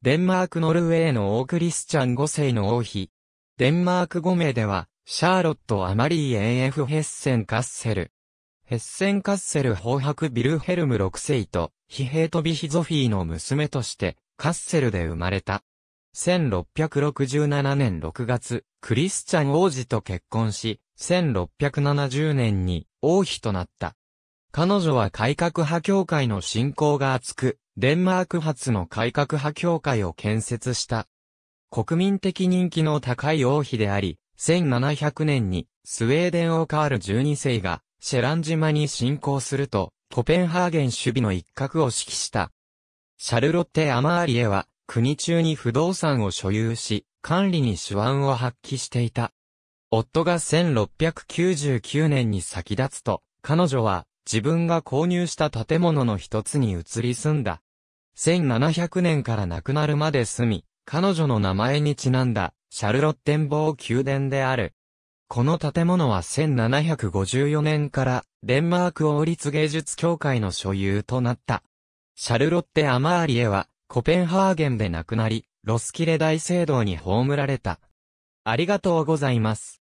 デンマークノルウェーの王クリスチャン5世の王妃。デンマーク5名では、シャーロット・アマリー・エンエフ・ヘッセン・カッセル。ヘッセン・カッセル・法白ビルヘルム6世と、ヒヘートビヒ・ゾフィーの娘として、カッセルで生まれた。1667年6月、クリスチャン王子と結婚し、1670年に王妃となった。彼女は改革派教会の信仰が厚く、デンマーク発の改革派協会を建設した。国民的人気の高い王妃であり、1700年にスウェーデン王カール12世がシェラン島に侵攻すると、コペンハーゲン守備の一角を指揮した。シャルロッテ・アマーリエは国中に不動産を所有し、管理に手腕を発揮していた。夫が1699年に先立つと、彼女は自分が購入した建物の一つに移り住んだ。1700年から亡くなるまで住み、彼女の名前にちなんだ、シャルロッテンボー宮殿である。この建物は1754年からデンマーク王立芸術協会の所有となった。シャルロッテ・アマーリエはコペンハーゲンで亡くなり、ロスキレ大聖堂に葬られた。ありがとうございます。